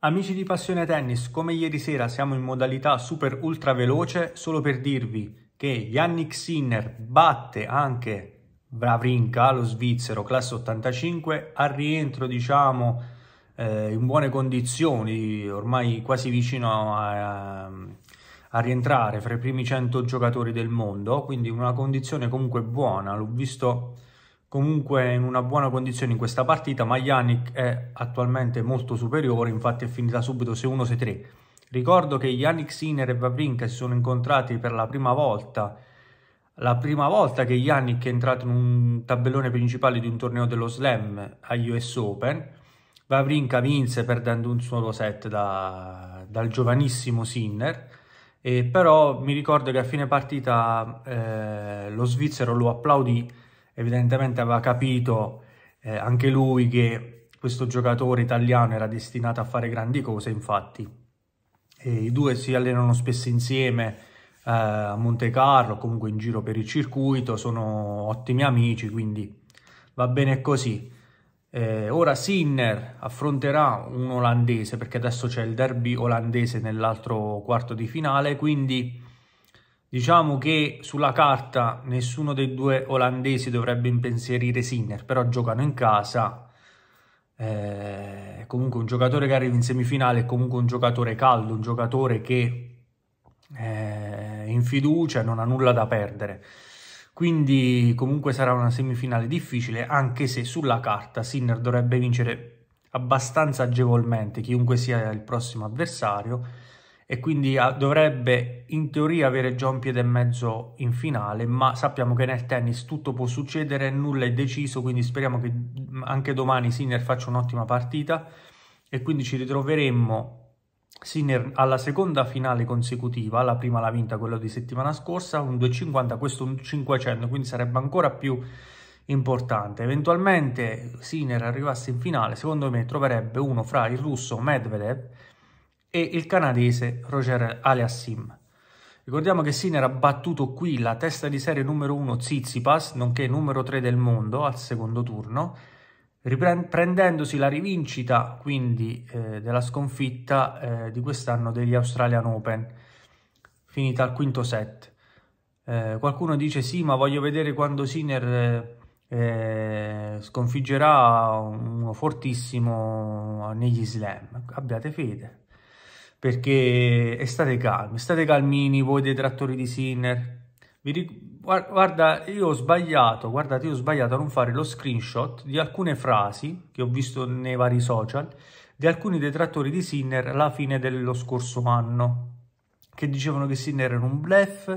Amici di Passione Tennis, come ieri sera siamo in modalità super ultra veloce solo per dirvi che Yannick Sinner batte anche Vavrinka, lo svizzero, classe 85, al rientro diciamo eh, in buone condizioni, ormai quasi vicino a, a rientrare fra i primi 100 giocatori del mondo, quindi una condizione comunque buona, l'ho visto comunque in una buona condizione in questa partita, ma Yannick è attualmente molto superiore, infatti è finita subito 6-1-6-3. Ricordo che Yannick Sinner e Vavrinka si sono incontrati per la prima volta, la prima volta che Yannick è entrato in un tabellone principale di un torneo dello Slam agli US Open, Vavrinka vinse perdendo un solo set da, dal giovanissimo Sinner, e però mi ricordo che a fine partita eh, lo svizzero lo applaudì evidentemente aveva capito eh, anche lui che questo giocatore italiano era destinato a fare grandi cose, infatti. E I due si allenano spesso insieme eh, a Monte Carlo, comunque in giro per il circuito, sono ottimi amici, quindi va bene così. Eh, ora Sinner affronterà un olandese, perché adesso c'è il derby olandese nell'altro quarto di finale, quindi Diciamo che sulla carta nessuno dei due olandesi dovrebbe impensierire Sinner, però giocano in casa. Eh, comunque un giocatore che arriva in semifinale è comunque un giocatore caldo, un giocatore che eh, è in fiducia, non ha nulla da perdere. Quindi comunque sarà una semifinale difficile, anche se sulla carta Sinner dovrebbe vincere abbastanza agevolmente chiunque sia il prossimo avversario e quindi ah, dovrebbe in teoria avere già un piede e mezzo in finale, ma sappiamo che nel tennis tutto può succedere, nulla è deciso, quindi speriamo che mm, anche domani Sinner faccia un'ottima partita e quindi ci ritroveremmo Sinner alla seconda finale consecutiva, la prima l'ha vinta quella di settimana scorsa, un 2,50, questo un 500, quindi sarebbe ancora più importante. Eventualmente Sinner arrivasse in finale, secondo me troverebbe uno fra il russo Medvedev e il canadese Roger Aliassim. Ricordiamo che Sinner ha battuto qui la testa di serie numero 1 Zizipas, nonché numero 3 del mondo al secondo turno, prendendosi la rivincita quindi eh, della sconfitta eh, di quest'anno degli Australian Open, finita al quinto set. Eh, qualcuno dice sì, ma voglio vedere quando Sinner eh, eh, sconfiggerà uno fortissimo negli slam. Abbiate fede, perché state calmi, state calmini voi detrattori di Sinner. Vi guarda, io ho sbagliato, guardate, io ho sbagliato a non fare lo screenshot di alcune frasi che ho visto nei vari social di alcuni detrattori di Sinner alla fine dello scorso anno, che dicevano che Sinner era un blef,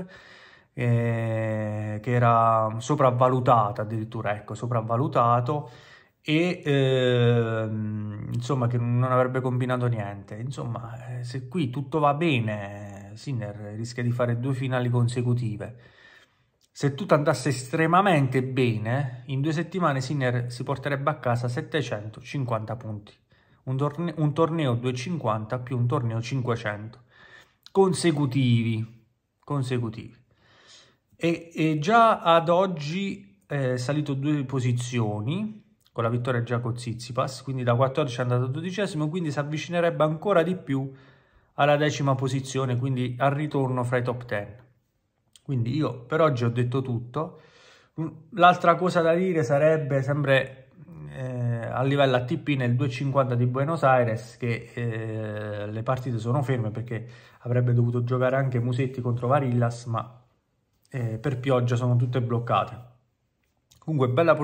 eh, che era sopravvalutato addirittura, ecco, sopravvalutato, e ehm, insomma che non avrebbe combinato niente. Insomma, eh, se qui tutto va bene, Sinner rischia di fare due finali consecutive. Se tutto andasse estremamente bene, in due settimane Sinner si porterebbe a casa 750 punti. Un, torne un torneo 250 più un torneo 500 consecutivi. consecutivi. E, e già ad oggi eh, è salito due posizioni con la vittoria di con Zizipas, quindi da 14 è andato a 12, quindi si avvicinerebbe ancora di più alla decima posizione, quindi al ritorno fra i top 10. Quindi io per oggi ho detto tutto. L'altra cosa da dire sarebbe sempre eh, a livello ATP nel 250 di Buenos Aires che eh, le partite sono ferme perché avrebbe dovuto giocare anche Musetti contro Varillas, ma eh, per pioggia sono tutte bloccate. Comunque bella...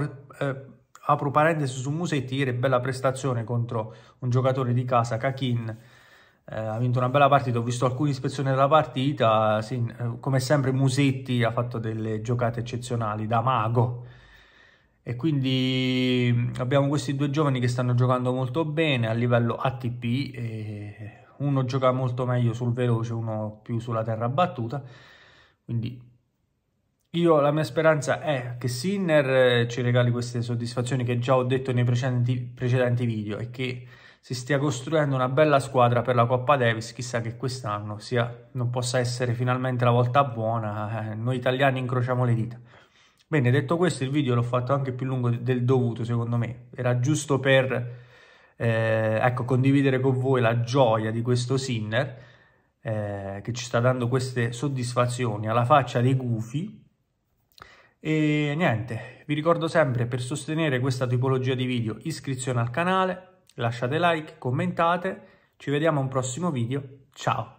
Eh, apro parentesi su Musetti, ieri bella prestazione contro un giocatore di casa, Kakin, eh, ha vinto una bella partita, ho visto alcune ispezioni della partita, sì, eh, come sempre Musetti ha fatto delle giocate eccezionali da mago e quindi mm, abbiamo questi due giovani che stanno giocando molto bene a livello ATP, uno gioca molto meglio sul veloce, uno più sulla terra battuta, quindi io la mia speranza è che Sinner eh, ci regali queste soddisfazioni che già ho detto nei precedenti, precedenti video e che si stia costruendo una bella squadra per la Coppa Davis, chissà che quest'anno sia, non possa essere finalmente la volta buona, eh, noi italiani incrociamo le dita. Bene, detto questo il video l'ho fatto anche più lungo del dovuto secondo me, era giusto per eh, ecco, condividere con voi la gioia di questo Sinner eh, che ci sta dando queste soddisfazioni alla faccia dei gufi e niente, vi ricordo sempre per sostenere questa tipologia di video iscrizione al canale, lasciate like, commentate, ci vediamo a un prossimo video, ciao!